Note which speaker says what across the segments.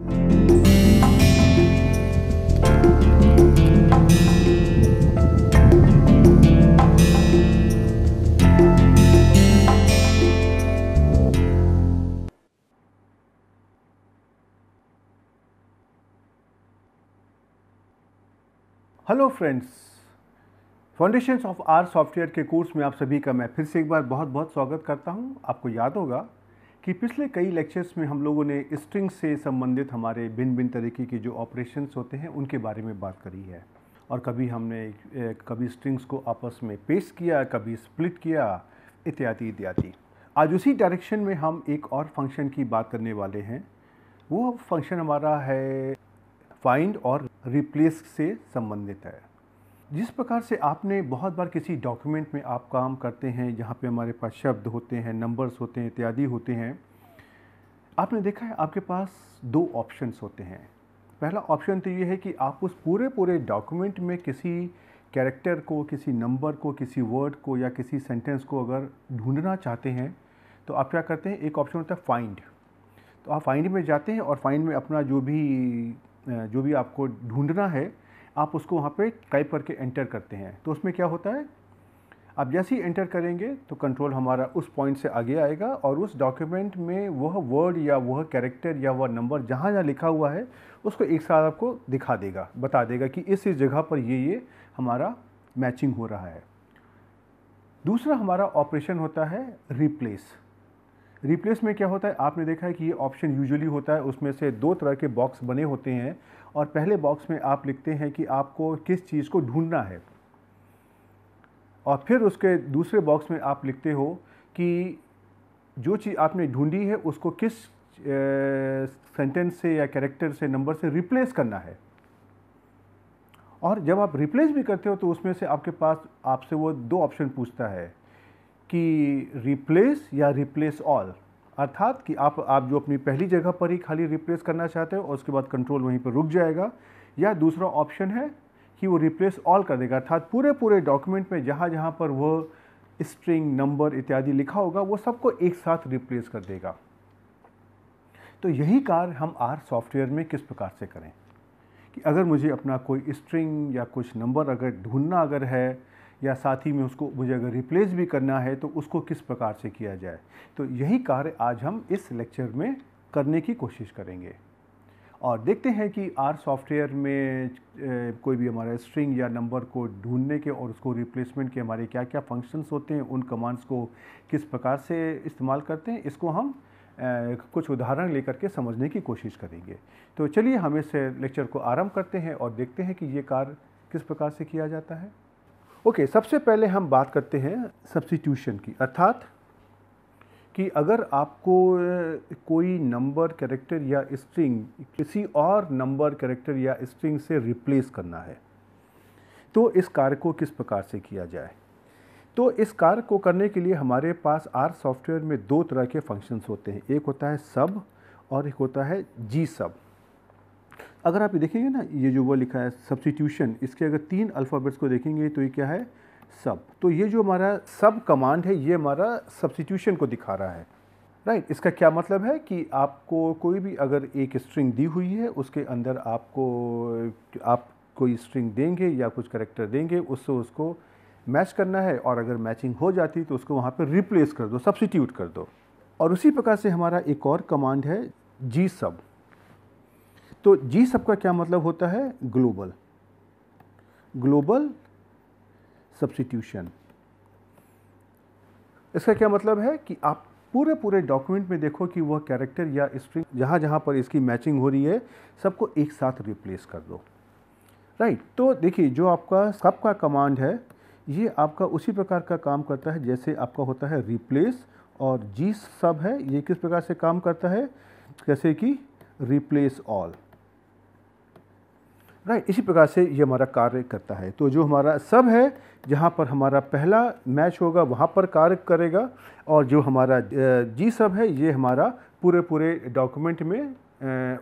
Speaker 1: Hello friends foundations of R software के course में आप सभी का मैं फिर से एक बार बहुत बहुत स्वागत करता हूं आपको याद होगा कि पिछले कई लेक्चर्स में हम लोगों ने स्ट्रिंग से संबंधित हमारे भिन्न भिन्न तरीके के जो ऑपरेशंस होते हैं उनके बारे में बात करी है और कभी हमने कभी स्ट्रिंग्स को आपस में पेश किया कभी स्प्लिट किया इत्यादि इत्यादि आज उसी डायरेक्शन में हम एक और फंक्शन की बात करने वाले हैं वो फंक्शन हमारा है फाइंड और रिप्लेस से संबंधित है जिस प्रकार से आपने बहुत बार किसी डॉक्यूमेंट में आप काम करते हैं जहाँ पे हमारे पास शब्द होते हैं नंबर्स होते हैं इत्यादि होते हैं आपने देखा है आपके पास दो ऑप्शंस होते हैं पहला ऑप्शन तो ये है कि आप उस पूरे पूरे डॉक्यूमेंट में किसी कैरेक्टर को किसी नंबर को किसी वर्ड को या किसी सेंटेंस को अगर ढूंढना चाहते हैं तो आप क्या करते हैं एक ऑप्शन होता है फाइंड तो आप फाइंड में जाते हैं और फाइंड में अपना जो भी जो भी आपको ढूंढना है आप उसको वहाँ पे टाइप करके एंटर करते हैं तो उसमें क्या होता है आप जैसे ही एंटर करेंगे तो कंट्रोल हमारा उस पॉइंट से आगे आएगा और उस डॉक्यूमेंट में वह वर्ड या वह कैरेक्टर या वह नंबर जहाँ जहाँ लिखा हुआ है उसको एक साथ आपको दिखा देगा बता देगा कि इस इस जगह पर ये ये हमारा मैचिंग हो रहा है दूसरा हमारा ऑपरेशन होता है रिप्लेस रिप्लेस में क्या होता है आपने देखा है कि ये ऑप्शन यूजुअली होता है उसमें से दो तरह के बॉक्स बने होते हैं और पहले बॉक्स में आप लिखते हैं कि आपको किस चीज़ को ढूंढना है और फिर उसके दूसरे बॉक्स में आप लिखते हो कि जो चीज़ आपने ढूंढी है उसको किस सेंटेंस से या कैरेक्टर से नंबर से रिप्लेस करना है और जब आप रिप्लेस भी करते हो तो उसमें से आपके पास आपसे वो दो ऑप्शन पूछता है कि रिप्लेस या रिप्लेस ऑल अर्थात कि आप आप जो अपनी पहली जगह पर ही खाली रिप्लेस करना चाहते हो और उसके बाद कंट्रोल वहीं पर रुक जाएगा या दूसरा ऑप्शन है कि वो रिप्लेस ऑल कर देगा अर्थात पूरे पूरे डॉक्यूमेंट में जहाँ जहाँ पर वह स्ट्रिंग नंबर इत्यादि लिखा होगा वो सबको एक साथ रिप्लेस कर देगा तो यही कार्य हम आर सॉफ्टवेयर में किस प्रकार से करें कि अगर मुझे अपना कोई स्ट्रिंग या कुछ नंबर अगर ढूंढना अगर है या साथ ही में उसको मुझे अगर रिप्लेस भी करना है तो उसको किस प्रकार से किया जाए तो यही कार्य आज हम इस लेक्चर में करने की कोशिश करेंगे और देखते हैं कि आर सॉफ्टवेयर में कोई भी हमारा स्ट्रिंग या नंबर को ढूंढने के और उसको रिप्लेसमेंट के हमारे क्या क्या फंक्शंस होते हैं उन कमांड्स को किस प्रकार से इस्तेमाल करते हैं इसको हम कुछ उदाहरण लेकर के समझने की कोशिश करेंगे तो चलिए हम इस लेक्चर को आरंभ करते हैं और देखते हैं कि ये कार्य किस प्रकार से किया जाता है ओके okay, सबसे पहले हम बात करते हैं सब्सिट्यूशन की अर्थात कि अगर आपको कोई नंबर कैरेक्टर या स्ट्रिंग किसी और नंबर कैरेक्टर या स्ट्रिंग से रिप्लेस करना है तो इस कार्य को किस प्रकार से किया जाए तो इस कार्य को करने के लिए हमारे पास आर सॉफ्टवेयर में दो तरह के फंक्शंस होते हैं एक होता है सब और एक होता है जी सब अगर आप ये देखेंगे ना ये जो वो लिखा है सब्सिट्यूशन इसके अगर तीन अल्फ़ाबेट्स को देखेंगे तो ये क्या है सब तो ये जो हमारा सब कमांड है ये हमारा सब्सिट्यूशन को दिखा रहा है राइट right. इसका क्या मतलब है कि आपको कोई भी अगर एक स्ट्रिंग दी हुई है उसके अंदर आपको आप कोई स्ट्रिंग देंगे या कुछ करेक्टर देंगे उससे उसको मैच करना है और अगर मैचिंग हो जाती तो उसको वहाँ पर रिप्लेस कर दो सब्सिट्यूट कर दो और उसी प्रकार से हमारा एक और कमांड है जी सब तो जी सब का क्या मतलब होता है ग्लोबल ग्लोबल सब्सिट्यूशन इसका क्या मतलब है कि आप पूरे पूरे डॉक्यूमेंट में देखो कि वह कैरेक्टर या स्ट्रिंग जहाँ जहाँ पर इसकी मैचिंग हो रही है सबको एक साथ रिप्लेस कर दो राइट right, तो देखिए जो आपका सब का कमांड है ये आपका उसी प्रकार का काम करता है जैसे आपका होता है रिप्लेस और जी सब है ये किस प्रकार से काम करता है जैसे कि रिप्लेस ऑल राइट इसी प्रकार से ये हमारा कार्य करता है तो जो हमारा सब है जहाँ पर हमारा पहला मैच होगा वहाँ पर कार्य करेगा और जो हमारा जी सब है ये हमारा पूरे पूरे डॉक्यूमेंट में आ,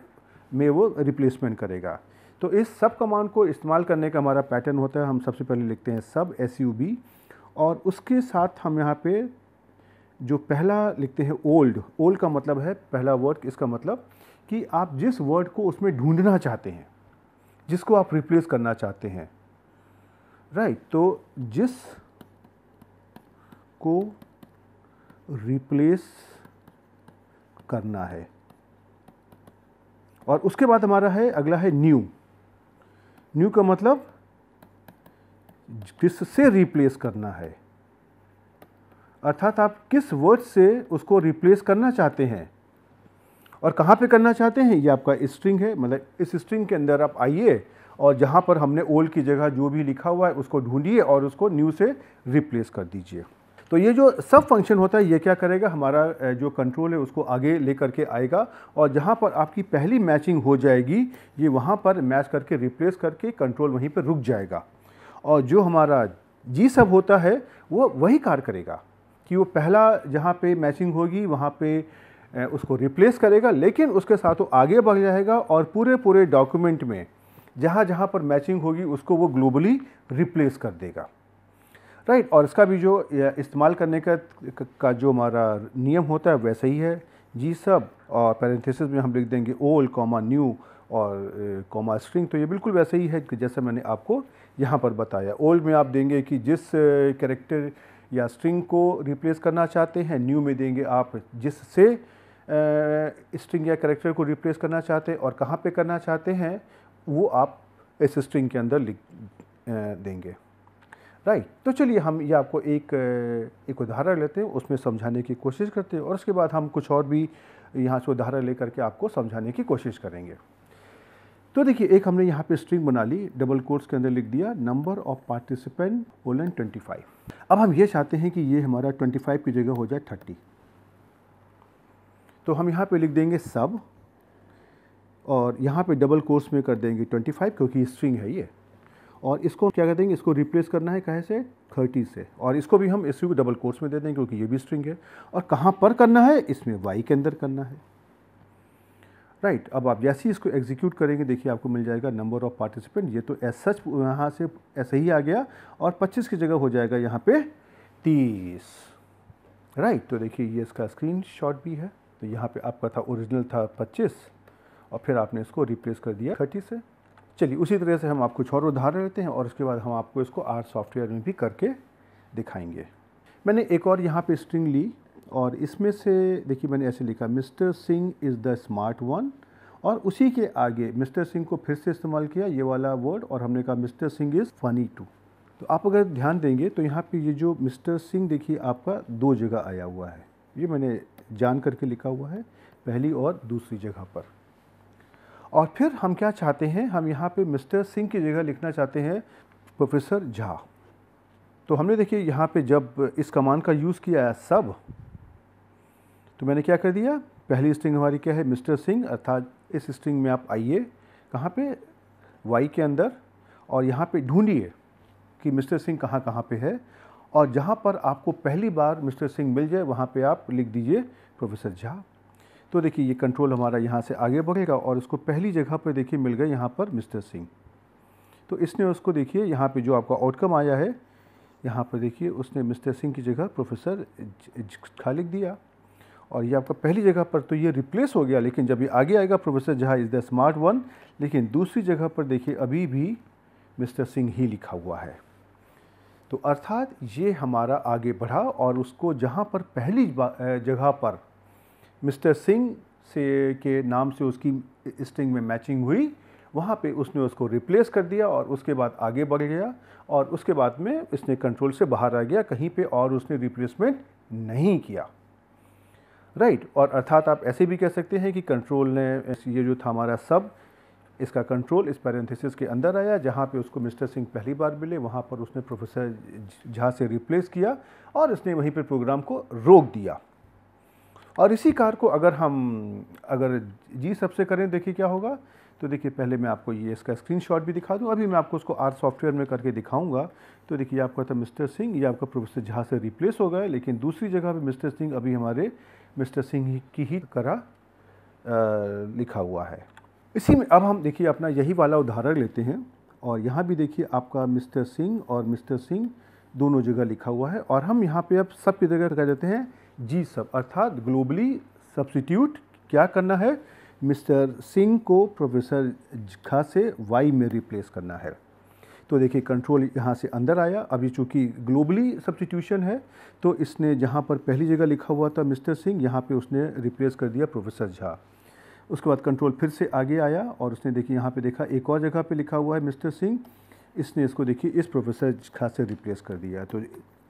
Speaker 1: में वो रिप्लेसमेंट करेगा तो इस सब कमांड को इस्तेमाल करने का हमारा पैटर्न होता है हम सबसे पहले लिखते हैं सब एस यू बी और उसके साथ हम यहाँ पे जो पहला लिखते हैं ओल्ड ओल्ड का मतलब है पहला वर्ड इसका मतलब कि आप जिस वर्ड को उसमें ढूंढना चाहते हैं जिसको आप रिप्लेस करना चाहते हैं राइट right, तो जिस को रिप्लेस करना है और उसके बाद हमारा है अगला है न्यू न्यू का मतलब किससे रिप्लेस करना है अर्थात आप किस वर्ड से उसको रिप्लेस करना चाहते हैं और कहाँ पे करना चाहते हैं ये आपका स्ट्रिंग है मतलब इस स्ट्रिंग के अंदर आप आइए और जहाँ पर हमने ओल्ड की जगह जो भी लिखा हुआ है उसको ढूंढिए और उसको न्यू से रिप्लेस कर दीजिए तो ये जो सब फंक्शन होता है ये क्या करेगा हमारा जो कंट्रोल है उसको आगे ले करके आएगा और जहाँ पर आपकी पहली मैचिंग हो जाएगी ये वहाँ पर मैच करके रिप्लेस करके कंट्रोल वहीं पर रुक जाएगा और जो हमारा जी सब होता है वो वही कार्य करेगा कि वो पहला जहाँ पे मैचिंग होगी वहाँ पे उसको रिप्लेस करेगा लेकिन उसके साथ वो आगे बढ़ जाएगा और पूरे पूरे डॉक्यूमेंट में जहाँ जहाँ पर मैचिंग होगी उसको वो ग्लोबली रिप्लेस कर देगा राइट और इसका भी जो इस्तेमाल करने का का जो हमारा नियम होता है वैसे ही है जी सब और पैरेंथेसिस में हम लिख देंगे ओल्ड कॉमा न्यू और कॉमा स्ट्रिंग तो ये बिल्कुल वैसे ही है कि जैसे मैंने आपको यहाँ पर बताया ओल्ड में आप देंगे कि जिस कैरेक्टर या स्ट्रिंग को रिप्लेस करना चाहते हैं न्यू में देंगे आप जिससे स्ट्रिंग या करेक्टर को रिप्लेस करना चाहते हैं और कहाँ पे करना चाहते हैं वो आप इस स्ट्रिंग के अंदर लिख देंगे राइट तो चलिए हम ये आपको एक एक उदाहरण लेते हैं उसमें समझाने की कोशिश करते हैं और उसके बाद हम कुछ और भी यहाँ से उदाहरण लेकर के आपको समझाने की कोशिश करेंगे तो देखिए एक हमने यहाँ पे स्ट्रिंग बना ली डबल कोर्स के अंदर लिख दिया number of participant twenty five अब हम ये चाहते हैं कि ये हमारा फाइव की जगह हो जाए थर्टी तो हम यहाँ पे लिख देंगे सब और यहाँ पे डबल कोर्स में कर देंगे 25 क्योंकि स्ट्रिंग है ये और इसको क्या कर देंगे इसको रिप्लेस करना है कहे से 30 से और इसको भी हम एस को डबल कोर्स में दे देंगे क्योंकि ये भी स्ट्रिंग है और कहाँ पर करना है इसमें वाई के अंदर करना है राइट right, अब आप जैसे ही इसको एग्जीक्यूट करेंगे देखिए आपको मिल जाएगा नंबर ऑफ़ पार्टिसिपेंट ये तो एस सच यहाँ से ऐसे ही आ गया और 25 की जगह हो जाएगा यहाँ पे 30 राइट right, तो देखिए ये इसका स्क्रीन शॉट भी है तो यहाँ पे आपका था ओरिजिनल था 25 और फिर आपने इसको रिप्लेस कर दिया 30 से चलिए उसी तरह से हम आप कुछ और उधार लेते हैं और उसके बाद हम आपको इसको आर सॉफ्टवेयर में भी करके दिखाएंगे मैंने एक और यहाँ पे स्ट्रिंग ली और इसमें से देखिए मैंने ऐसे लिखा mister Singh is the smart one और उसी के आगे मिस्टर सिंह को फिर से इस्तेमाल किया ये वाला वर्ड और हमने कहा mister Singh is funny too तो आप अगर ध्यान देंगे तो यहाँ पे ये जो मिस्टर सिंह देखिए आपका दो जगह आया हुआ है ये मैंने जान करके लिखा हुआ है पहली और दूसरी जगह पर और फिर हम क्या चाहते हैं हम यहाँ पे मिस्टर सिंह की जगह लिखना चाहते हैं प्रोफेसर झा तो हमने देखिए यहाँ पे जब इस कमान का यूज़ किया है सब तो मैंने क्या कर दिया पहली स्ट्रिंग हमारी क्या है मिस्टर सिंह अर्थात इस स्ट्रिंग में आप आइए कहाँ पे वाई के अंदर और यहाँ पे ढूंढिए कि मिस्टर सिंह कहाँ कहाँ पे है और जहाँ पर आपको पहली बार मिस्टर सिंह मिल जाए वहाँ पे आप लिख दीजिए प्रोफेसर झा तो देखिए ये कंट्रोल हमारा यहाँ से आगे बढ़ेगा और उसको पहली जगह पर देखिए मिल गए यहाँ पर मिस्टर सिंह तो इसने उसको देखिए यहाँ पे जो आपका आउटकम आया है यहाँ पर देखिए उसने मिस्टर सिंह की जगह प्रोफेसर झा लिख दिया और ये आपका पहली जगह पर तो ये रिप्लेस हो गया लेकिन जब ये आगे आएगा professor Jha is the smart one लेकिन दूसरी जगह पर देखिए अभी भी मिस्टर सिंह ही लिखा हुआ है तो अर्थात ये हमारा आगे बढ़ा और उसको जहाँ पर पहली जगह पर मिस्टर सिंह से के नाम से उसकी स्ट्रिंग में मैचिंग हुई वहाँ पे उसने उसको रिप्लेस कर दिया और उसके बाद आगे बढ़ गया और उसके बाद में इसने कंट्रोल से बाहर आ गया कहीं पे और उसने रिप्लेसमेंट नहीं किया राइट right. और अर्थात आप ऐसे भी कह सकते हैं कि कंट्रोल ने ये जो था हमारा सब इसका कंट्रोल इस पैरेंथिस के अंदर आया जहाँ पे उसको मिस्टर सिंह पहली बार मिले वहाँ पर उसने प्रोफेसर झा से रिप्लेस किया और इसने वहीं पर प्रोग्राम को रोक दिया और इसी कार को अगर हम अगर जी सबसे करें देखिए क्या होगा तो देखिए पहले मैं आपको ये इसका स्क्रीनशॉट भी दिखा दूँ अभी मैं आपको उसको आर सॉफ्टवेयर में करके दिखाऊंगा तो देखिए आपका था मिस्टर सिंह ये आपका प्रोफेसर झा से रिप्लेस हो गया लेकिन दूसरी जगह पे मिस्टर सिंह अभी हमारे मिस्टर सिंह की ही करा आ, लिखा हुआ है इसी में अब हम देखिए अपना यही वाला उदाहरण लेते हैं और यहाँ भी देखिए आपका मिस्टर सिंह और मिस्टर सिंह दोनों जगह लिखा हुआ है और हम यहाँ पे अब सब की जगह कह देते हैं जी सब अर्थात ग्लोबली सब्सिट्यूट क्या करना है मिस्टर सिंह को प्रोफेसर खा से वाई में रिप्लेस करना है तो देखिए कंट्रोल यहाँ से अंदर आया अभी चूँकि ग्लोबली सब्सटीट्यूशन है तो इसने जहाँ पर पहली जगह लिखा हुआ था मिस्टर सिंह यहाँ पे उसने रिप्लेस कर दिया प्रोफेसर झा उसके बाद कंट्रोल फिर से आगे आया और उसने देखिए यहाँ पे देखा एक और जगह पे लिखा हुआ है मिस्टर सिंह इसने इसको देखिए इस प्रोफेसर खास से रिप्लेस कर दिया तो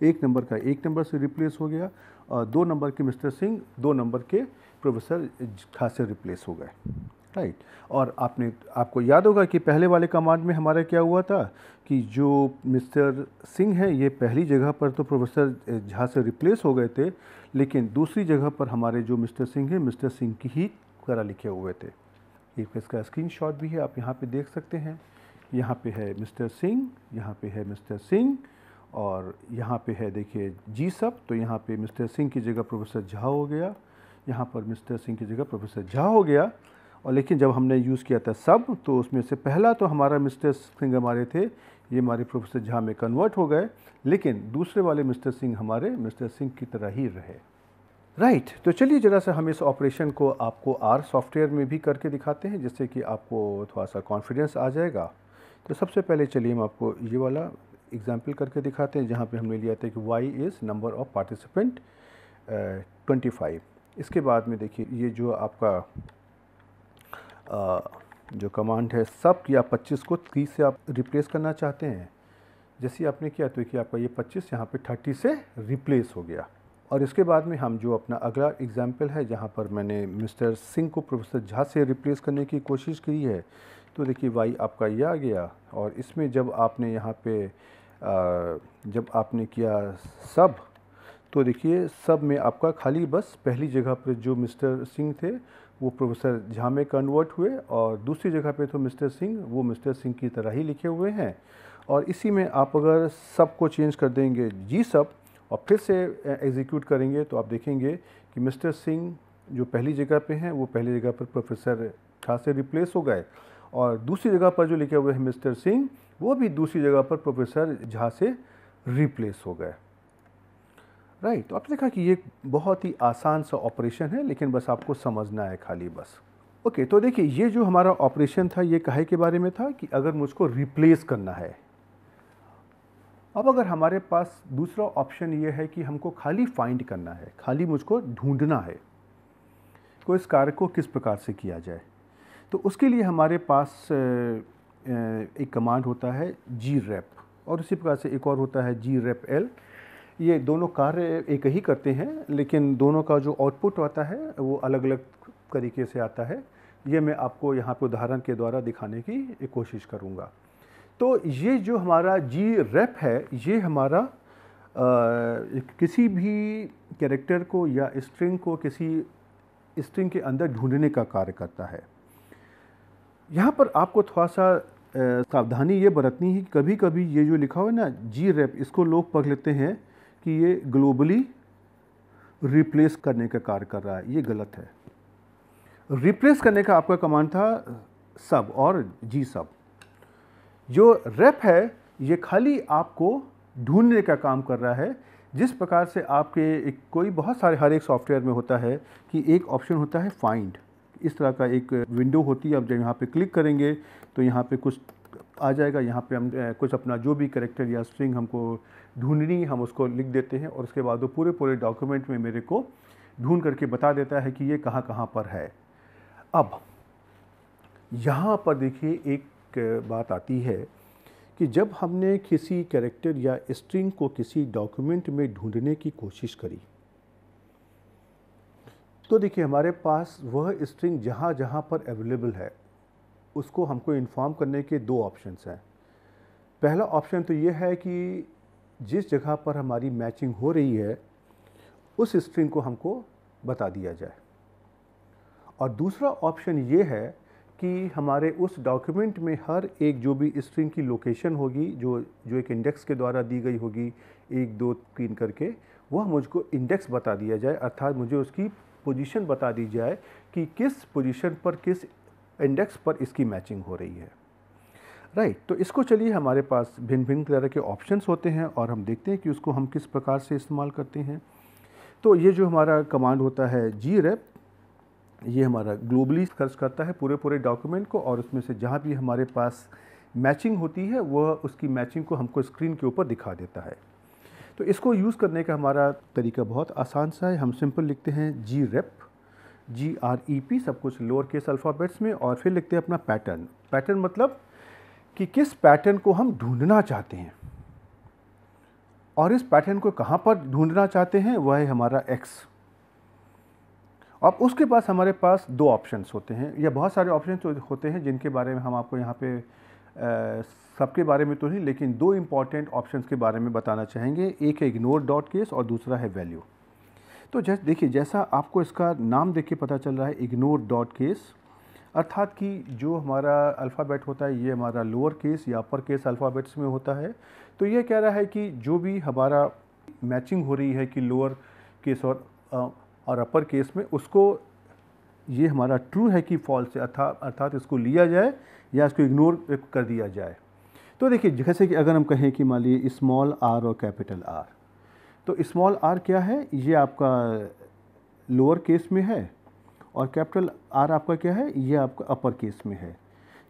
Speaker 1: एक नंबर का एक नंबर से रिप्लेस हो गया और दो नंबर के मिस्टर सिंह दो नंबर के प्रोफेसर खास से रिप्लेस हो गए राइट और आपने आपको याद होगा कि पहले वाले कमांड में हमारा क्या हुआ था कि जो मिस्टर सिंह हैं ये पहली जगह पर तो प्रोफेसर झा से रिप्लेस हो गए थे लेकिन दूसरी जगह पर हमारे जो मिस्टर सिंह हैं मिस्टर सिंह की ही वगैरह लिखे हुए थे एक तो इसका स्क्रीन भी है आप यहाँ पर देख सकते हैं यहाँ पे है मिस्टर सिंह यहाँ पे है मिस्टर सिंह और यहाँ पे है देखिए जी सब तो यहाँ पे मिस्टर सिंह की जगह प्रोफेसर झा हो गया यहाँ पर मिस्टर सिंह की जगह प्रोफेसर झा हो गया और लेकिन जब हमने यूज़ किया था सब तो उसमें से पहला तो हमारा मिस्टर सिंह हमारे थे ये हमारे प्रोफेसर झा में कन्वर्ट हो गए लेकिन दूसरे वाले मिस्टर सिंह हमारे मिस्टर सिंह की तरह ही रहे राइट right, तो चलिए ज़रा सा हम इस ऑपरेशन को आपको आर सॉफ्टवेयर में भी करके दिखाते हैं जिससे कि आपको थोड़ा सा कॉन्फिडेंस आ जाएगा तो सबसे पहले चलिए हम आपको ये वाला एग्जाम्पल करके दिखाते हैं जहाँ पे हमने लिया था कि Y is number of participant twenty five इसके बाद में देखिए ये जो आपका आ, uh, जो कमांड है सब या पच्चीस को तीस से आप रिप्लेस करना चाहते हैं जैसे आपने किया तो कि आपका ये पच्चीस यहाँ पर थर्टी से रिप्लेस हो गया और इसके बाद में हम जो अपना अगला एग्ज़ाम्पल है जहाँ पर मैंने मिस्टर सिंह को प्रोफेसर झा से रिप्लेस करने की कोशिश की है तो देखिए वाई आपका ये आ गया और इसमें जब आपने यहाँ पे जब आपने किया सब तो देखिए सब में आपका खाली बस पहली जगह पर जो मिस्टर सिंह थे वो प्रोफेसर झा में कन्वर्ट हुए और दूसरी जगह पे तो मिस्टर सिंह वो मिस्टर सिंह की तरह ही लिखे हुए हैं और इसी में आप अगर सब को चेंज कर देंगे जी सब और फिर से एग्जीक्यूट करेंगे तो आप देखेंगे कि मिस्टर सिंह जो पहली जगह पे हैं वो पहली जगह पर प्रोफेसर झा से रिप्लेस हो गए और दूसरी जगह पर जो लिखे हुए हैं मिस्टर सिंह वो भी दूसरी जगह पर प्रोफेसर झा से रिप्लेस हो गए राइट तो आपने देखा कि ये बहुत ही आसान सा ऑपरेशन है लेकिन बस आपको समझना है खाली बस ओके okay, तो देखिए ये जो हमारा ऑपरेशन था ये कहे के बारे में था कि अगर मुझको रिप्लेस करना है अब अगर हमारे पास दूसरा ऑप्शन ये है कि हमको खाली फाइंड करना है खाली मुझको ढूंढना है को तो इस कार्य को किस प्रकार से किया जाए तो उसके लिए हमारे पास एक कमांड होता है जी रेप और उसी प्रकार से एक और होता है जी रेप एल ये दोनों कार्य एक ही करते हैं लेकिन दोनों का जो आउटपुट आता है वो अलग अलग तरीके से आता है ये मैं आपको यहाँ पर उदाहरण के द्वारा दिखाने की कोशिश करूँगा तो ये जो हमारा जी रेप है ये हमारा आ, किसी भी कैरेक्टर को या स्ट्रिंग को किसी स्ट्रिंग के अंदर ढूंढने का कार्य करता है यहाँ पर आपको थोड़ा सा सावधानी ये बरतनी है कि कभी कभी ये जो लिखा हुआ है ना जी रेप इसको लोग पढ़ लेते हैं कि ये ग्लोबली रिप्लेस करने का कार्य कर रहा है ये गलत है रिप्लेस करने का आपका कमांड था सब और जी सब जो रेप है ये खाली आपको ढूंढने का काम कर रहा है जिस प्रकार से आपके एक कोई बहुत सारे हर एक सॉफ्टवेयर में होता है कि एक ऑप्शन होता है फाइंड इस तरह का एक विंडो होती है अब जब यहाँ पे क्लिक करेंगे तो यहाँ पे कुछ आ जाएगा यहाँ पे हम कुछ अपना जो भी करेक्टर या स्ट्रिंग हमको ढूंढनी हम उसको लिख देते हैं और उसके बाद वो पूरे पूरे डॉक्यूमेंट में मेरे को ढूंढ करके बता देता है कि ये कहाँ कहाँ पर है अब यहाँ पर देखिए एक एक बात आती है कि जब हमने किसी कैरेक्टर या स्ट्रिंग को किसी डॉक्यूमेंट में ढूंढने की कोशिश करी तो देखिए हमारे पास वह स्ट्रिंग जहाँ जहाँ पर अवेलेबल है उसको हमको इन्फॉर्म करने के दो ऑप्शंस हैं पहला ऑप्शन तो ये है कि जिस जगह पर हमारी मैचिंग हो रही है उस स्ट्रिंग को हमको बता दिया जाए और दूसरा ऑप्शन ये है कि हमारे उस डॉक्यूमेंट में हर एक जो भी स्ट्रिंग की लोकेशन होगी जो जो एक इंडेक्स के द्वारा दी गई होगी एक दो तीन करके वह मुझको इंडेक्स बता दिया जाए अर्थात मुझे उसकी पोजीशन बता दी जाए कि किस पोजीशन पर किस इंडेक्स पर इसकी मैचिंग हो रही है राइट right, तो इसको चलिए हमारे पास भिन्न भिन्न तरह के ऑप्शंस होते हैं और हम देखते हैं कि उसको हम किस प्रकार से इस्तेमाल करते हैं तो ये जो हमारा कमांड होता है जी रेप ये हमारा ग्लोबली खर्च करता है पूरे पूरे डॉक्यूमेंट को और उसमें से जहाँ भी हमारे पास मैचिंग होती है वह उसकी मैचिंग को हमको स्क्रीन के ऊपर दिखा देता है तो इसको यूज़ करने का हमारा तरीका बहुत आसान सा है हम सिंपल लिखते हैं G rep G R E P सब कुछ लोअर केस अल्फ़ाबेट्स में और फिर लिखते हैं अपना पैटर्न पैटर्न मतलब कि किस पैटर्न को हम ढूंढना चाहते हैं और इस पैटर्न को कहाँ पर ढूंढना चाहते हैं वह है हमारा एक्स अब उसके पास हमारे पास दो ऑप्शंस होते हैं या बहुत सारे ऑप्शन तो होते हैं जिनके बारे में हम आपको यहाँ पे सबके बारे में तो नहीं लेकिन दो इम्पॉर्टेंट ऑप्शंस के बारे में बताना चाहेंगे एक है इग्नोर डॉट केस और दूसरा है वैल्यू तो जैस देखिए जैसा आपको इसका नाम देख के पता चल रहा है इग्नोर डॉट केस अर्थात कि जो हमारा अल्फ़ाबेट होता है ये हमारा लोअर केस या अपर केस अल्फ़ाबेट्स में होता है तो ये कह रहा है कि जो भी हमारा मैचिंग हो रही है कि लोअर केस और और अपर केस में उसको ये हमारा ट्रू है कि फॉल्स है अर्था अर्थात इसको लिया जाए या इसको इग्नोर कर दिया जाए तो देखिए जैसे कि अगर हम कहें कि मान लीजिए स्मॉल आर और कैपिटल आर तो स्मॉल आर क्या है ये आपका लोअर केस में है और कैपिटल आर आपका क्या है ये आपका अपर केस में है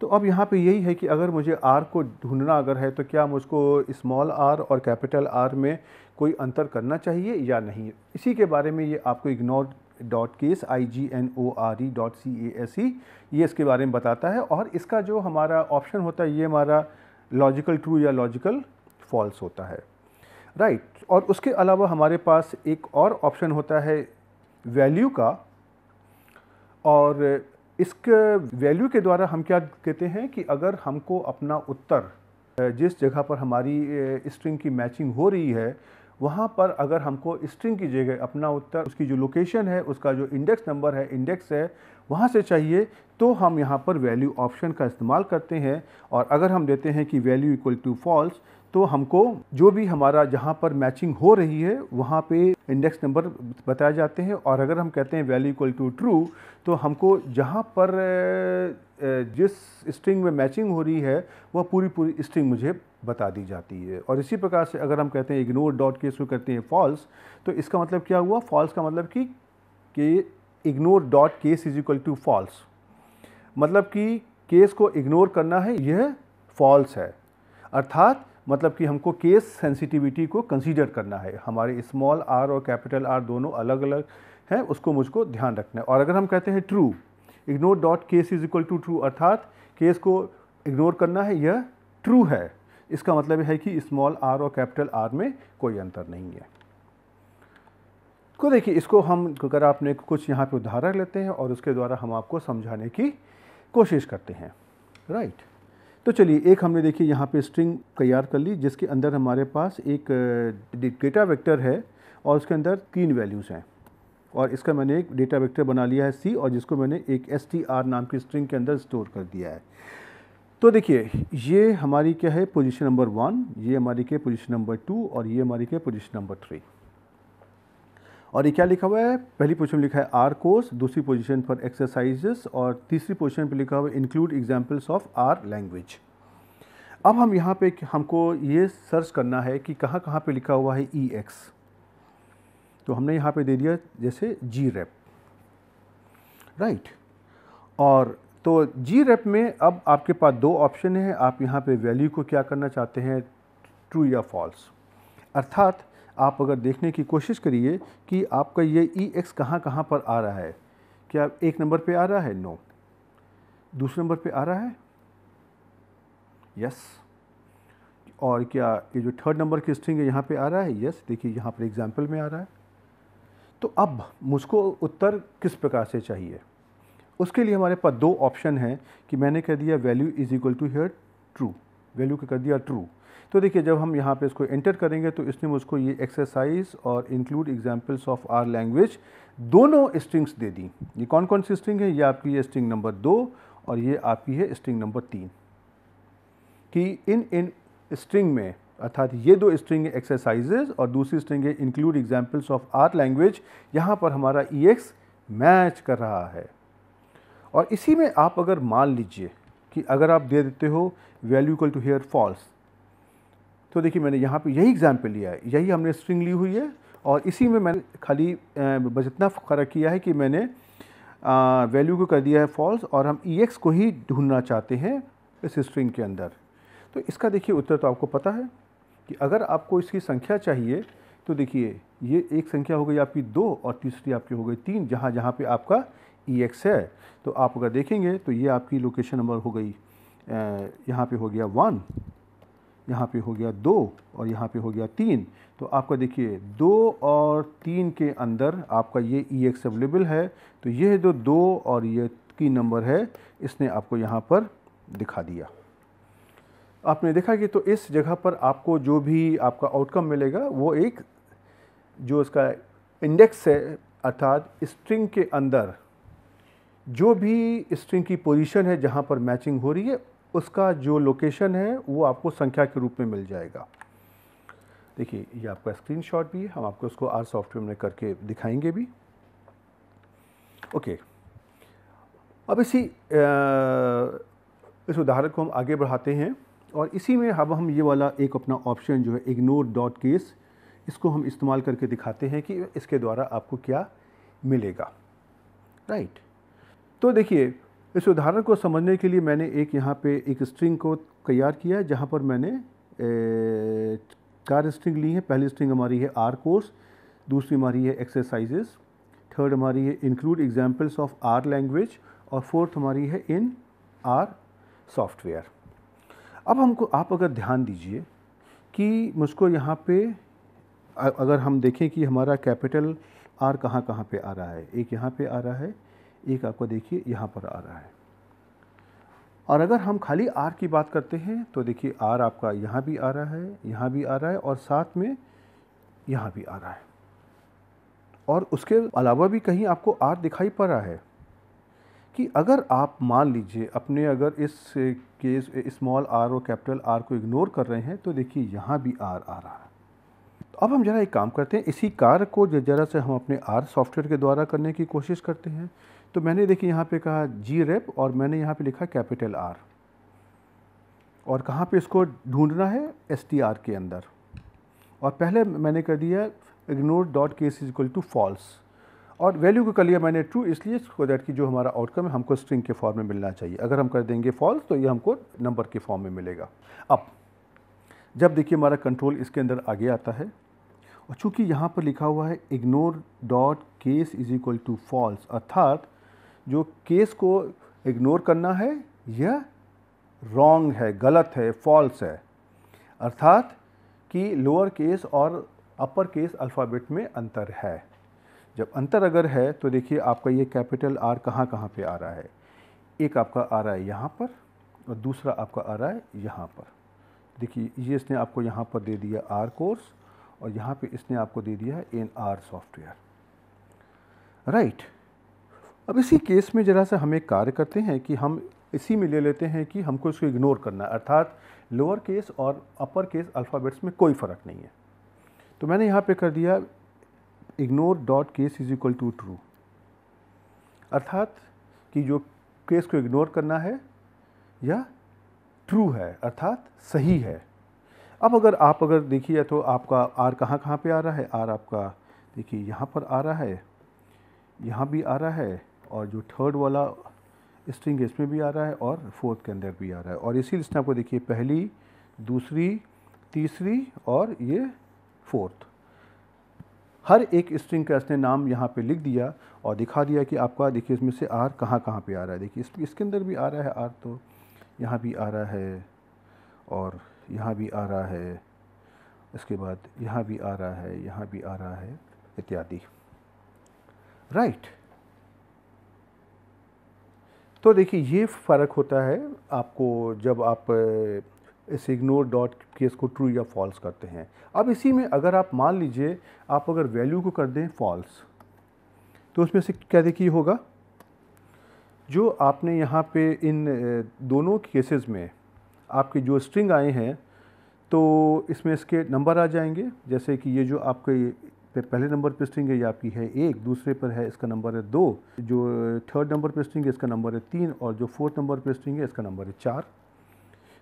Speaker 1: तो अब यहाँ पे यही है कि अगर मुझे आर को ढूंढना अगर है तो क्या मुझको स्मॉल आर और कैपिटल आर में कोई अंतर करना चाहिए या नहीं इसी के बारे में ये आपको ignore dot case I G N O R E dot C A S E ये इसके बारे में बताता है और इसका जो हमारा ऑप्शन होता है ये हमारा लॉजिकल ट्रू या लॉजिकल फॉल्स होता है राइट right. और उसके अलावा हमारे पास एक और ऑप्शन होता है वैल्यू का और इसके वैल्यू के द्वारा हम क्या कहते हैं कि अगर हमको अपना उत्तर जिस जगह पर हमारी स्ट्रिंग की मैचिंग हो रही है वहाँ पर अगर हमको स्ट्रिंग की जगह अपना उत्तर उसकी जो लोकेशन है उसका जो इंडेक्स नंबर है इंडेक्स है वहाँ से चाहिए तो हम यहाँ पर वैल्यू ऑप्शन का इस्तेमाल करते हैं और अगर हम देते हैं कि वैल्यू इक्वल टू फॉल्स तो हमको जो भी हमारा जहाँ पर मैचिंग हो रही है वहाँ पे इंडेक्स नंबर बताए जाते हैं और अगर हम कहते हैं वैल्यू इक्वल टू ट्रू तो हमको जहाँ पर जिस स्ट्रिंग में मैचिंग हो रही है वह पूरी पूरी स्ट्रिंग मुझे बता दी जाती है और इसी प्रकार से अगर हम कहते हैं इग्नोर डॉट केस को करते हैं फॉल्स तो इसका मतलब क्या हुआ फॉल्स का मतलब कि कि ignore dot case is equal to false मतलब कि केस को इग्नोर करना है यह फॉल्स है अर्थात मतलब कि हमको केस सेंसिटिविटी को कंसीडर करना है हमारे स्मॉल आर और कैपिटल आर दोनों अलग अलग हैं उसको मुझको ध्यान रखना है और अगर हम कहते हैं true ignore dot case is equal to true अर्थात केस को इग्नोर करना है यह ट्रू है इसका मतलब है कि स्मॉल आर और कैपिटल आर में कोई अंतर नहीं है तो देखिए इसको हम अगर आपने कुछ यहाँ पे उदाहरण लेते हैं और उसके द्वारा हम आपको समझाने की कोशिश करते हैं राइट right? तो चलिए एक हमने देखिए यहाँ पे स्ट्रिंग तैयार कर ली जिसके अंदर हमारे पास एक डेटा वेक्टर है और उसके अंदर तीन वैल्यूज़ हैं और इसका मैंने एक डेटा वेक्टर बना लिया है सी और जिसको मैंने एक एस नाम की स्ट्रिंग के अंदर स्टोर कर दिया है तो देखिए ये हमारी क्या है पोजीशन नंबर वन ये हमारी क्या पोजीशन नंबर टू और ये हमारी है पोजीशन नंबर थ्री और ये क्या लिखा हुआ है पहली पोजीशन लिखा है आर कोर्स दूसरी पोजीशन पर एक्सरसाइजेस और तीसरी पोजीशन पर लिखा हुआ है include examples of R language अब हम यहाँ पे हमको ये सर्च करना है कि कहाँ कहाँ पे लिखा हुआ है ई e एक्स तो हमने यहाँ पे दे दिया जैसे जी रेप राइट और तो जी रेप में अब आपके पास दो ऑप्शन हैं आप यहाँ पे वैल्यू को क्या करना चाहते हैं ट्रू या फॉल्स अर्थात आप अगर देखने की कोशिश करिए कि आपका ये ई e एक्स कहाँ कहाँ पर आ रहा है क्या एक नंबर पे आ रहा है नो दूसरे नंबर पे आ रहा है यस और क्या ये जो थर्ड नंबर की स्ट्रिंग है यहाँ पे आ रहा है यस देखिए यहाँ पर एग्जाम्पल में आ रहा है तो अब मुझको उत्तर किस प्रकार से चाहिए उसके लिए हमारे पास दो ऑप्शन हैं कि मैंने कह दिया value is equal to here true value को कर दिया ट्रू तो देखिए जब हम यहाँ पे इसको एंटर करेंगे तो इसने मुझको ये एक्सरसाइज और include examples of R language दोनों स्ट्रिंग्स दे दी ये कौन कौन सी स्ट्रिंग है ये आपकी है स्ट्रिंग नंबर दो और ये आपकी है स्ट्रिंग नंबर तीन कि इन इन स्ट्रिंग में अर्थात ये दो स्ट्रिंग एक्सरसाइजेज और दूसरी स्ट्रिंग है include examples of R language यहाँ पर हमारा ई e मैच कर रहा है और इसी में आप अगर मान लीजिए कि अगर आप दे देते हो value equal to here false तो देखिए मैंने यहाँ पे यही एग्ज़ाम्पल लिया है यही हमने स्ट्रिंग ली हुई है और इसी में मैंने खाली बस इतना फ़र्क किया है कि मैंने वैल्यू को कर दिया है फॉल्स और हम ई को ही ढूंढना चाहते हैं इस स्ट्रिंग के अंदर तो इसका देखिए उत्तर तो आपको पता है कि अगर आपको इसकी संख्या चाहिए तो देखिए ये एक संख्या हो गई आपकी दो और तीसरी आपकी हो गई तीन जहाँ जहाँ पे आपका ई एक्स है तो आप अगर देखेंगे तो ये आपकी लोकेशन नंबर हो गई यहाँ पे हो गया वन यहाँ पे हो गया दो और यहाँ पे हो गया तीन तो आपका देखिए दो और तीन के अंदर आपका ये ई एक्स अवेलेबल है तो यह जो दो और ये की नंबर है इसने आपको यहाँ पर दिखा दिया आपने देखा कि तो इस जगह पर आपको जो भी आपका आउटकम मिलेगा वो एक जो इसका इंडेक्स है अर्थात स्ट्रिंग के अंदर जो भी स्ट्रिंग की पोजीशन है जहाँ पर मैचिंग हो रही है उसका जो लोकेशन है वो आपको संख्या के रूप में मिल जाएगा देखिए ये आपका स्क्रीनशॉट भी है हम आपको उसको आर सॉफ्टवेयर में करके दिखाएंगे भी ओके अब इसी इस उदाहरण को हम आगे बढ़ाते हैं और इसी में अब हम ये वाला एक अपना ऑप्शन जो है इग्नोर डॉट केस इसको हम इस्तेमाल करके दिखाते हैं कि इसके द्वारा आपको क्या मिलेगा राइट right. तो देखिए इस उदाहरण को समझने के लिए मैंने एक यहाँ पे एक स्ट्रिंग को तैयार किया है जहाँ पर मैंने चार स्ट्रिंग ली है पहली स्ट्रिंग हमारी है आर कोर्स दूसरी हमारी है एक्सरसाइजेस थर्ड हमारी है include examples of R language और फोर्थ हमारी है इन आर सॉफ्टवेयर अब हमको आप अगर ध्यान दीजिए कि मुझको यहाँ पे अगर हम देखें कि हमारा कैपिटल आर कहाँ कहाँ पे आ रहा है एक यहाँ पे आ रहा है एक आपको देखिए यहाँ पर आ रहा है और अगर हम खाली आर की बात करते हैं तो देखिए आर आपका यहाँ भी आ रहा है यहाँ भी आ रहा है और साथ में यहाँ भी आ रहा है और उसके अलावा भी कहीं आपको आर दिखाई पड़ रहा है कि अगर आप मान लीजिए अपने अगर इस केस स्मॉल आर और कैपिटल आर को इग्नोर कर रहे हैं तो देखिए यहाँ भी आर आ रहा है तो अब हम ज़रा एक काम करते हैं इसी कार को ज़रा से हम अपने आर सॉफ्टवेयर के द्वारा करने की कोशिश करते हैं तो मैंने देखिए यहाँ पे कहा जी रेप और मैंने यहाँ पे लिखा कैपिटल आर और कहाँ पे इसको ढूंढना है एस टी आर के अंदर और पहले मैंने कर दिया ignore dot case is equal to false और वैल्यू को कर लिया मैंने ट्रू इसलिए दैट कि जो हमारा आउटकम है हमको स्ट्रिंग के फॉर्म में मिलना चाहिए अगर हम कर देंगे फॉल्स तो ये हमको नंबर के फॉर्म में मिलेगा अब जब देखिए हमारा कंट्रोल इसके अंदर आगे आता है और चूँकि यहाँ पर लिखा हुआ है ignore dot case is equal to false अर्थात जो केस को इग्नोर करना है यह रॉन्ग है गलत है फॉल्स है अर्थात कि लोअर केस और अपर केस अल्फ़ाबेट में अंतर है जब अंतर अगर है तो देखिए आपका ये कैपिटल आर कहाँ कहाँ पे आ रहा है एक आपका आ रहा है यहाँ पर और दूसरा आपका आ रहा है यहाँ पर देखिए ये इसने आपको यहाँ पर दे दिया आर कोर्स और यहाँ पे इसने आपको दे दिया है एन आर सॉफ्टवेयर राइट अब इसी केस में जरा सा हम एक कार्य करते हैं कि हम इसी में ले लेते हैं कि हमको इसको इग्नोर करना है अर्थात लोअर केस और अपर केस अल्फ़ाबेट्स में कोई फ़र्क नहीं है तो मैंने यहाँ पे कर दिया ignore dot case is equal to true अर्थात कि जो केस को इग्नोर करना है या ट्रू है अर्थात सही है अब अगर आप अगर देखिए तो आपका आर कहाँ कहाँ पे आ रहा है आर आपका देखिए यहाँ पर आ रहा है यहाँ भी आ रहा है और जो थर्ड वाला स्ट्रिंग है इसमें भी आ रहा है और फोर्थ के अंदर भी आ रहा है और इसी लिस्ट में आपको देखिए पहली दूसरी तीसरी और ये फोर्थ हर एक स्ट्रिंग का इसने नाम यहाँ पे लिख दिया और दिखा दिया कि आपका देखिए इसमें से आर कहाँ कहाँ पे आ रहा है देखिए इस, इसके अंदर भी आ रहा है आर तो यहाँ भी आ रहा है और यहाँ भी आ रहा है इसके बाद यहाँ भी आ रहा है यहाँ भी आ रहा है इत्यादि राइट right. तो देखिए ये फ़र्क होता है आपको जब आप इस इग्नोर डॉट केस को ट्रू या फॉल्स करते हैं अब इसी में अगर आप मान लीजिए आप अगर वैल्यू को कर दें फॉल्स तो उसमें से क्या देखिए होगा जो आपने यहाँ पे इन दोनों केसेस में आपके जो स्ट्रिंग आए हैं तो इसमें इसके नंबर आ जाएंगे जैसे कि ये जो आपके पे पहले नंबर पे स्ट्रिंग है ये आपकी है एक दूसरे पर है इसका नंबर है दो जो थर्ड नंबर पे स्ट्रिंग है इसका नंबर है तीन और जो फोर्थ नंबर पे स्ट्रिंग है इसका नंबर है चार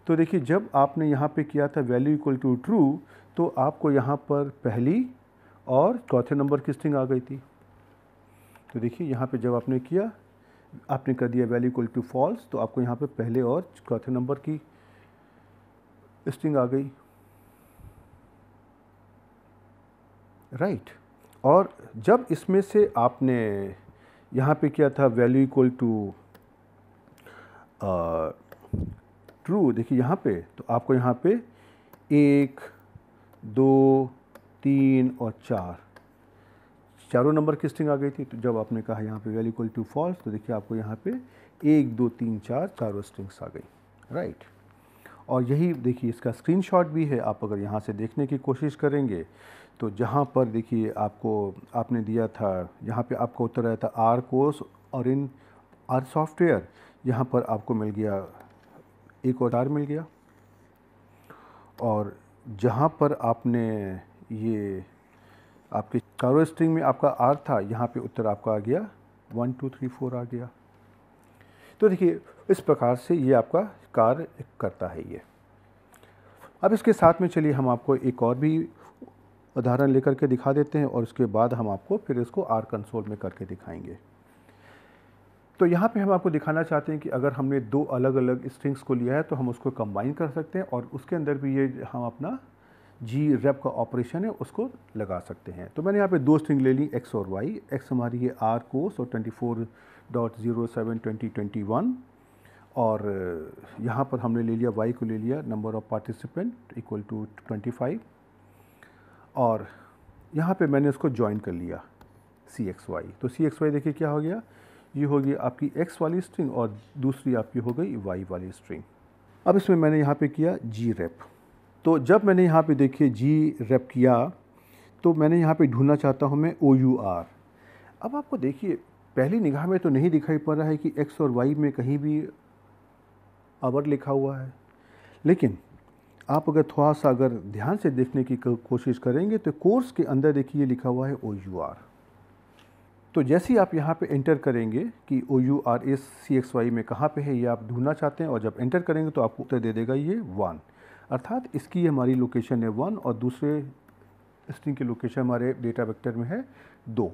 Speaker 1: तो देखिए जब आपने यहाँ पे किया था वैल्यू इक्वल टू ट्रू तो आपको यहाँ पर पहली और चौथे नंबर की स्ट्रिंग आ गई थी तो देखिए यहाँ पे जब आपने किया आपने कर दिया वैल्यू इक्वल टू फॉल्स तो आपको यहाँ पे पहले और चौथे नंबर की स्ट्रिंग आ गई राइट और जब इसमें से आपने यहाँ पे किया था वैल्यू इक्वल टू ट्रू देखिए यहाँ पे तो आपको यहाँ पे एक दो तीन और चार चारों नंबर की स्ट्रिंग आ गई थी तो जब आपने कहा यहाँ पे वैल्यू इक्वल टू फॉल्स तो देखिए आपको यहाँ पे एक दो तीन चार चारों स्ट्रिंग्स आ गई राइट और यही देखिए इसका स्क्रीनशॉट भी है आप अगर यहाँ से देखने की कोशिश करेंगे तो जहाँ पर देखिए आपको आपने दिया था यहाँ पे आपको उत्तर आया था आर कोर्स और इन आर सॉफ्टवेयर यहाँ पर आपको मिल गया एक और आर मिल गया और जहाँ पर आपने ये आपके कारो स्ट्रिंग में आपका आर था यहाँ पे उत्तर आपका आ गया वन टू थ्री फोर आ गया तो देखिए इस प्रकार से ये आपका कार्य करता है ये अब इसके साथ में चलिए हम आपको एक और भी उदाहरण लेकर के दिखा देते हैं और उसके बाद हम आपको फिर इसको आर कंसोल में करके दिखाएंगे तो यहाँ पे हम आपको दिखाना चाहते हैं कि अगर हमने दो अलग अलग स्ट्रिंग्स को लिया है तो हम उसको कंबाइन कर सकते हैं और उसके अंदर भी ये हम अपना जी रेप का ऑपरेशन है उसको लगा सकते हैं तो मैंने यहाँ पे दो स्ट्रिंग ले ली एक्स और वाई एक्स हमारी है आर कोस और twenty four dot zero seven twenty twenty one और यहाँ पर हमने ले लिया वाई को ले लिया number of participant equal to twenty five और यहाँ पे मैंने उसको ज्वाइन कर लिया सी एक्स वाई तो सी एक्स वाई देखिए क्या हो गया ये हो गया आपकी एक्स वाली स्ट्रिंग और दूसरी आपकी हो गई वाई वाली स्ट्रिंग अब इसमें मैंने यहाँ पे किया जी रेप तो जब मैंने यहाँ पे देखिए जी रेप किया तो मैंने यहाँ पे ढूंढना चाहता हूँ मैं ओ यू आर अब आपको देखिए पहली निगाह में तो नहीं दिखाई पड़ रहा है कि एक्स और वाई में कहीं भी अवर लिखा हुआ है लेकिन आप अगर थोड़ा सा अगर ध्यान से देखने की कोशिश करेंगे तो कोर्स के अंदर देखिए लिखा हुआ है ओ यू आर तो जैसे ही आप यहाँ पे एंटर करेंगे कि O U R S C X Y में कहाँ पे है ये आप ढूंढना चाहते हैं और जब एंटर करेंगे तो आपको उत्तर दे देगा ये वन अर्थात इसकी हमारी लोकेशन है वन और दूसरे स्ट्रिंग की लोकेशन हमारे डेटा वेक्टर में है दो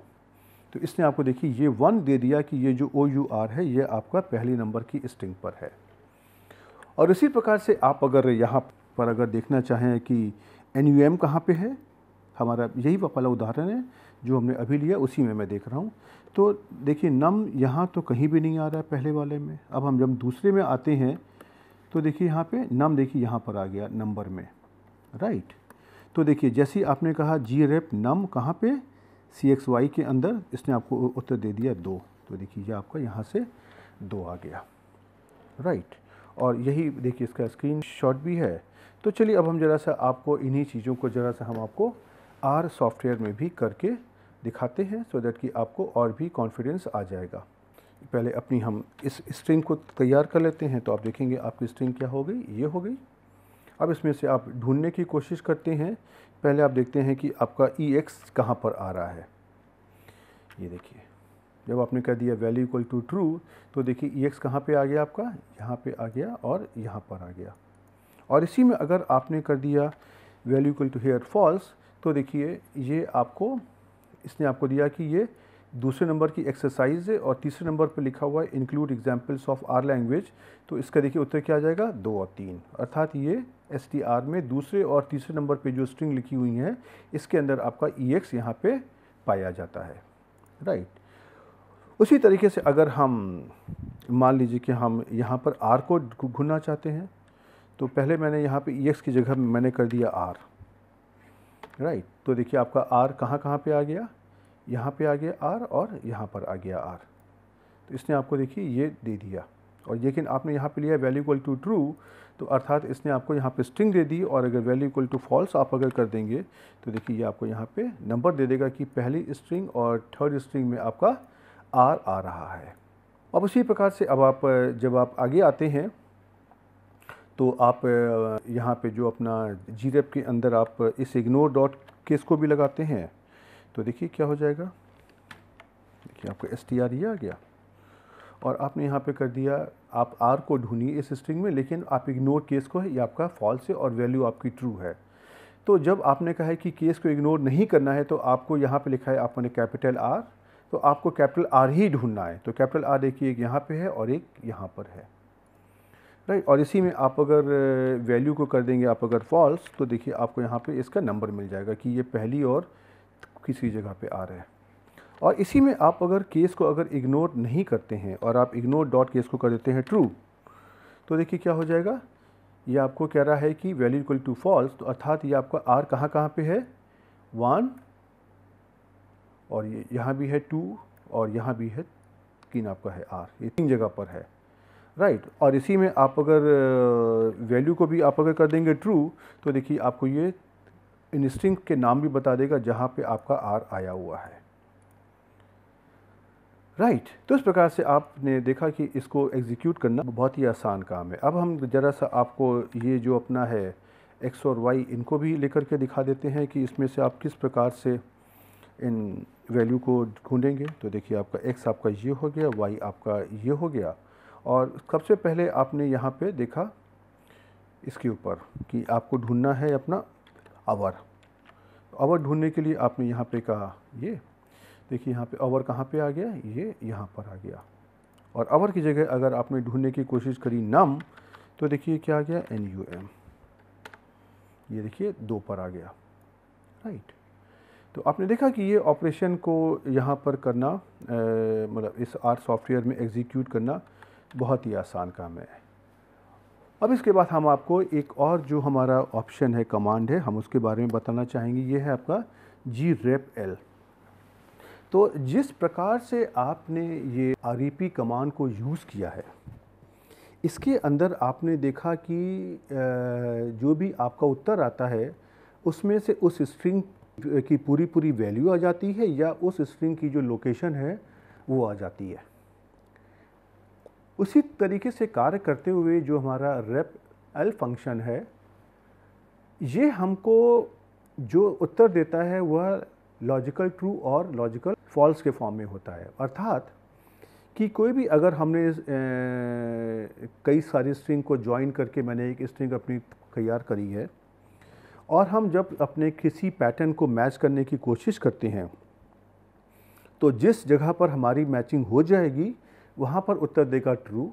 Speaker 1: तो इसने आपको देखिए ये वन दे दिया कि ये जो ओ यू आर है ये आपका पहले नंबर की स्ट्रिंग पर है और इसी प्रकार से आप अगर यहाँ पर अगर देखना चाहें कि एन यू एम कहाँ पर है हमारा यही वाला उदाहरण है जो हमने अभी लिया उसी में मैं देख रहा हूँ तो देखिए नम यहाँ तो कहीं भी नहीं आ रहा है पहले वाले में अब हम जब दूसरे में आते हैं तो देखिए यहाँ पे नम देखिए यहाँ पर आ गया नंबर में राइट तो देखिए जैसे आपने कहा जी रेप नम कहाँ पे सी एक्स वाई के अंदर इसने आपको उत्तर दे दिया दो तो देखिए ये आपका यहाँ से दो आ गया राइट और यही देखिए इसका स्क्रीन शॉट भी है तो चलिए अब हम ज़रा सा आपको इन्हीं चीज़ों को ज़रा सा हम आपको आर सॉफ्टवेयर में भी करके दिखाते हैं सो दैट कि आपको और भी कॉन्फिडेंस आ जाएगा पहले अपनी हम इस स्ट्रिंग को तैयार कर लेते हैं तो आप देखेंगे आपकी स्ट्रिंग क्या हो गई ये हो गई अब इसमें से आप ढूंढने की कोशिश करते हैं पहले आप देखते हैं कि आपका ई e एक्स कहाँ पर आ रहा है ये देखिए जब आपने कह दिया वैल्यू इक्वल टू ट्रू तो देखिए ई e एक्स कहाँ पर आ गया आपका यहाँ पर आ गया और यहाँ पर आ गया और इसी में अगर आपने कर दिया value equal to here false तो देखिए ये आपको इसने आपको दिया कि ये दूसरे नंबर की एक्सरसाइज है और तीसरे नंबर पर लिखा हुआ है include examples of R language तो इसका देखिए उत्तर क्या आ जाएगा दो और तीन अर्थात ये एस टी आर में दूसरे और तीसरे नंबर पे जो स्ट्रिंग लिखी हुई हैं इसके अंदर आपका ई e एक्स यहाँ पर पाया जाता है राइट उसी तरीके से अगर हम मान लीजिए कि हम यहाँ पर आर को घुनना चाहते हैं तो पहले मैंने यहाँ पे ई e की जगह मैंने कर दिया आर राइट तो देखिए आपका आर कहाँ कहाँ पे आ गया यहाँ पे आ गया आर और यहाँ पर आ गया आर तो इसने आपको देखिए ये दे दिया और लेकिन आपने यहाँ पे लिया वैल्यू इक्वल टू ट्रू तो अर्थात इसने आपको यहाँ पे स्ट्रिंग दे दी और अगर वैल्यू इक्वल टू फॉल्स आप अगर कर देंगे तो देखिए ये आपको यहाँ पे नंबर दे देगा कि पहली स्ट्रिंग और थर्ड स्ट्रिंग में आपका आर आ रहा है अब उसी प्रकार से अब आप जब आप आगे आते हैं तो आप यहाँ पे जो अपना जी रेप के अंदर आप इस इग्नोर डॉट केस को भी लगाते हैं तो देखिए क्या हो जाएगा देखिए आपका एस टी आर ये आ गया और आपने यहाँ पे कर दिया आप आर को ढूंढिए इस स्ट्रिंग में लेकिन आप इग्नोर केस को है ये आपका फॉल्स है और वैल्यू आपकी ट्रू है तो जब आपने कहा है कि केस को इग्नोर नहीं करना है तो आपको यहाँ पे लिखा है आपने कैपिटल आर तो आपको कैपिटल आर ही ढूंढना है तो कैपिटल आर देखिए एक यहाँ पे है और एक यहाँ पर है राइट right? और इसी में आप अगर वैल्यू को कर देंगे आप अगर फॉल्स तो देखिए आपको यहाँ पे इसका नंबर मिल जाएगा कि ये पहली और किसी जगह पे आ रहा है और इसी में आप अगर केस को अगर इग्नोर नहीं करते हैं और आप इग्नोर डॉट केस को कर देते हैं ट्रू तो देखिए क्या हो जाएगा ये आपको कह रहा है कि वैल्यू इक्वल टू फॉल्स तो अर्थात ये आपका आर कहाँ कहाँ पर है वन और ये यहाँ भी है टू और यहाँ भी है तीन आपका है आर ये तीन जगह पर है राइट right. और इसी में आप अगर वैल्यू को भी आप अगर कर देंगे ट्रू तो देखिए आपको ये इन स्ट्रिंग के नाम भी बता देगा जहाँ पे आपका आर आया हुआ है राइट right. तो इस प्रकार से आपने देखा कि इसको एग्जीक्यूट करना बहुत ही आसान काम है अब हम ज़रा सा आपको ये जो अपना है एक्स और वाई इनको भी लेकर के दिखा देते हैं कि इसमें से आप किस प्रकार से इन वैल्यू को ढूंढेंगे तो देखिए आपका एक्स आपका ये हो गया वाई आपका ये हो गया और सबसे पहले आपने यहाँ पे देखा इसके ऊपर कि आपको ढूंढना है अपना आवर आवर ढूंढने के लिए आपने यहाँ पे कहा ये देखिए यहाँ पे अवर कहाँ पे आ गया ये यहाँ पर आ गया और आवर की जगह अगर आपने ढूंढने की कोशिश करी नम तो देखिए क्या आ गया एन यू एम ये देखिए दो पर आ गया राइट तो आपने देखा कि ये ऑपरेशन को यहाँ पर करना मतलब इस आर सॉफ्टवेयर में एग्जीक्यूट करना बहुत ही आसान काम है अब इसके बाद हम आपको एक और जो हमारा ऑप्शन है कमांड है हम उसके बारे में बताना चाहेंगे ये है आपका जी रेप एल तो जिस प्रकार से आपने ये आर e कमांड को यूज़ किया है इसके अंदर आपने देखा कि जो भी आपका उत्तर आता है उसमें से उस स्ट्रिंग की पूरी पूरी वैल्यू आ जाती है या उस स्ट्रिंग की जो लोकेशन है वो आ जाती है उसी तरीके से कार्य करते हुए जो हमारा रेप एल फंक्शन है ये हमको जो उत्तर देता है वह लॉजिकल ट्रू और लॉजिकल फॉल्स के फॉर्म में होता है अर्थात कि कोई भी अगर हमने ए, कई सारी स्ट्रिंग को ज्वाइन करके मैंने एक स्ट्रिंग अपनी तैयार करी है और हम जब अपने किसी पैटर्न को मैच करने की कोशिश करते हैं तो जिस जगह पर हमारी मैचिंग हो जाएगी वहाँ पर उत्तर देगा ट्रू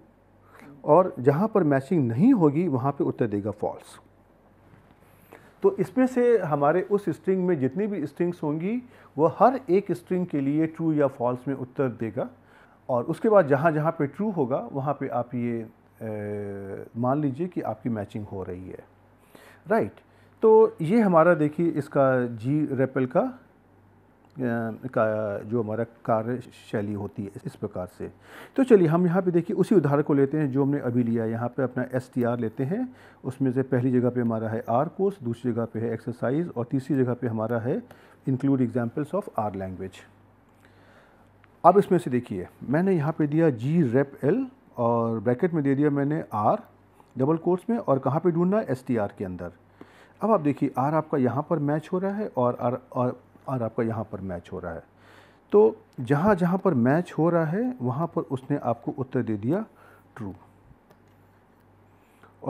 Speaker 1: और जहाँ पर मैचिंग नहीं होगी वहाँ पे उत्तर देगा फॉल्स तो इसमें से हमारे उस स्ट्रिंग में जितनी भी स्ट्रिंग्स होंगी वो हर एक स्ट्रिंग के लिए ट्रू या फॉल्स में उत्तर देगा और उसके बाद जहाँ जहाँ पे ट्रू होगा वहाँ पे आप ये मान लीजिए कि आपकी मैचिंग हो रही है राइट right. तो ये हमारा देखिए इसका जी रेपल का का जो हमारा कार्यशैली होती है इस प्रकार से तो चलिए हम यहाँ पे देखिए उसी उदाहरण को लेते हैं जो हमने अभी लिया यहाँ पे अपना एस लेते हैं उसमें से पहली जगह पे हमारा है आर कोर्स दूसरी जगह पे है एक्सरसाइज और तीसरी जगह पे हमारा है include examples of R language अब इसमें से देखिए मैंने यहाँ पर दिया जी रेप एल और ब्रैकेट में दे दिया मैंने आर डबल कोर्स में और कहाँ पर ढूंढना है एस के अंदर अब आप देखिए आर आपका यहाँ पर मैच हो रहा है और आर और और आपका यहाँ पर मैच हो रहा है तो जहाँ जहाँ पर मैच हो रहा है वहाँ पर उसने आपको उत्तर दे दिया ट्रू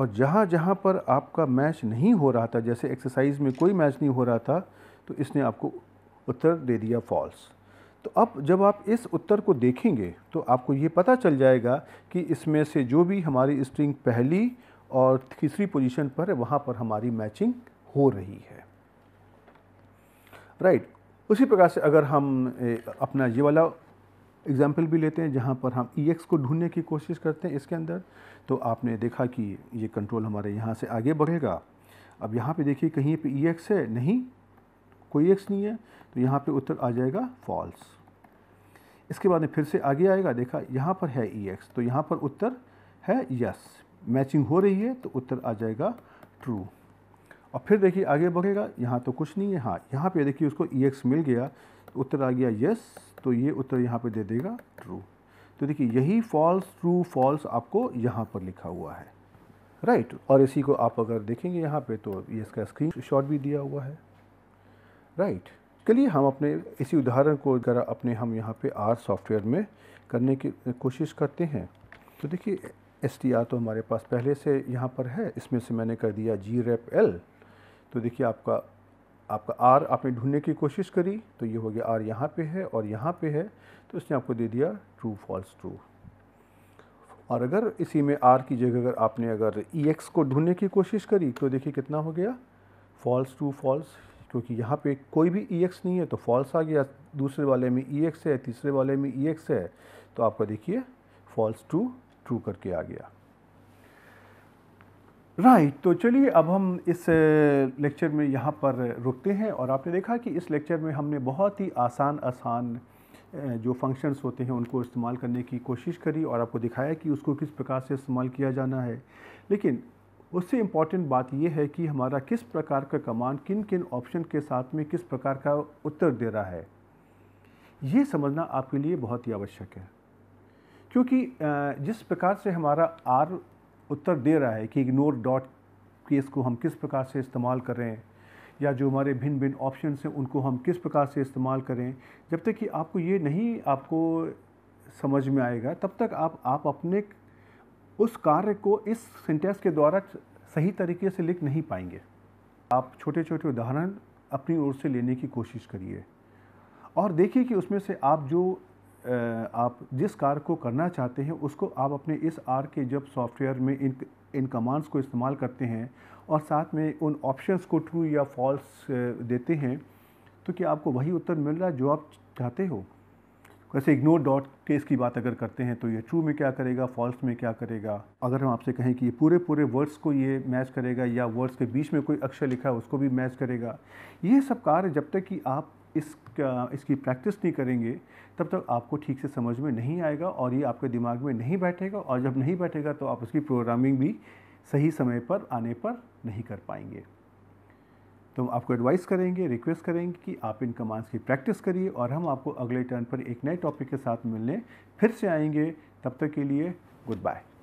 Speaker 1: और जहाँ जहाँ पर आपका मैच नहीं हो रहा था जैसे एक्सरसाइज में कोई मैच नहीं हो रहा था तो इसने आपको उत्तर दे दिया फॉल्स तो अब जब आप इस उत्तर को देखेंगे तो आपको ये पता चल जाएगा कि इसमें से जो भी हमारी स्ट्रिंग पहली और तीसरी पोजीशन पर है वहाँ पर हमारी मैचिंग हो रही है राइट उसी प्रकार से अगर हम अपना ये वाला एग्ज़ाम्पल भी लेते हैं जहाँ पर हम ई e को ढूंढने की कोशिश करते हैं इसके अंदर तो आपने देखा कि ये कंट्रोल हमारे यहाँ से आगे बढ़ेगा अब यहाँ पे देखिए कहीं पे ई e है नहीं कोई एक्स नहीं है तो यहाँ पे उत्तर आ जाएगा फॉल्स इसके बाद में फिर से आगे आएगा देखा यहाँ पर है ई e तो यहाँ पर उत्तर है यस मैचिंग हो रही है तो उत्तर आ जाएगा ट्रू और फिर देखिए आगे बढ़ेगा यहाँ तो कुछ नहीं है हाँ यहाँ पे देखिए उसको ई e एक्स मिल गया तो उत्तर आ गया यस तो ये उत्तर यहाँ पे दे देगा ट्रू तो देखिए यही फॉल्स ट्रू फॉल्स आपको यहाँ पर लिखा हुआ है राइट right. और इसी को आप अगर देखेंगे यहाँ पे तो ये इसका स्क्रीन शॉट भी दिया हुआ है राइट right. चलिए हम अपने इसी उदाहरण को अगर अपने हम यहाँ पे आर सॉफ्टवेयर में करने की कोशिश करते हैं तो देखिए एस तो हमारे पास पहले से यहाँ पर है इसमें से मैंने कर दिया जी रेप एल तो देखिए आपका आपका आर आपने ढूंढने की कोशिश करी तो ये हो गया आर यहाँ पे है और यहाँ पे है तो इसने आपको दे दिया ट्रू फॉल्स ट्रू और अगर इसी में आर की जगह अगर आपने अगर ई e एक्स को ढूंढने की कोशिश करी तो देखिए कितना हो गया फॉल्स ट्रू फॉल्स क्योंकि यहाँ पे कोई भी ई e एक्स नहीं है तो फॉल्स आ गया दूसरे वाले में ई e एक्स है तीसरे वाले में ई एक्स है तो आपका देखिए फॉल्स ट्रू ट्रू करके आ गया राइट तो चलिए अब हम इस लेक्चर में यहाँ पर रुकते हैं और आपने देखा कि इस लेक्चर में हमने बहुत ही आसान आसान जो फंक्शंस होते हैं उनको इस्तेमाल करने की कोशिश करी और आपको दिखाया कि उसको किस प्रकार से इस्तेमाल किया जाना है लेकिन उससे इम्पॉर्टेंट बात यह है कि हमारा किस प्रकार का कमांड किन किन ऑप्शन के साथ में किस प्रकार का उत्तर दे रहा है ये समझना आपके लिए बहुत ही आवश्यक है क्योंकि जिस प्रकार से हमारा आर उत्तर दे रहा है कि इग्नोर डॉट केस को हम किस प्रकार से इस्तेमाल कर रहे हैं या जो हमारे भिन्न भिन्न ऑप्शन हैं उनको हम किस प्रकार से इस्तेमाल करें जब तक कि आपको ये नहीं आपको समझ में आएगा तब तक आप आप अपने उस कार्य को इस सेंटेंस के द्वारा सही तरीके से लिख नहीं पाएंगे आप छोटे छोटे उदाहरण अपनी ओर से लेने की कोशिश करिए और देखिए कि उसमें से आप जो आप जिस कार्य को करना चाहते हैं उसको आप अपने इस आर के जब सॉफ्टवेयर में इन इन कमांड्स को इस्तेमाल करते हैं और साथ में उन ऑप्शंस को ट्रू या फॉल्स देते हैं तो क्या आपको वही उत्तर मिल रहा है जो आप चाहते हो वैसे इग्नोर डॉट केस की बात अगर करते हैं तो ये ट्रू में क्या करेगा फॉल्स में क्या करेगा अगर हम आपसे कहें कि ये पूरे पूरे वर्ड्स को ये मैच करेगा या वर्ड्स के बीच में कोई अक्षर लिखा है उसको भी मैच करेगा ये सब कार्य जब तक कि आप इसका इसकी प्रैक्टिस नहीं करेंगे तब तक आपको ठीक से समझ में नहीं आएगा और ये आपके दिमाग में नहीं बैठेगा और जब नहीं बैठेगा तो आप उसकी प्रोग्रामिंग भी सही समय पर आने पर नहीं कर पाएंगे तो हम आपको एडवाइस करेंगे रिक्वेस्ट करेंगे कि आप इन कमांड्स की प्रैक्टिस करिए और हम आपको अगले टर्न पर एक नए टॉपिक के साथ मिलने फिर से आएंगे तब तक के लिए गुड बाय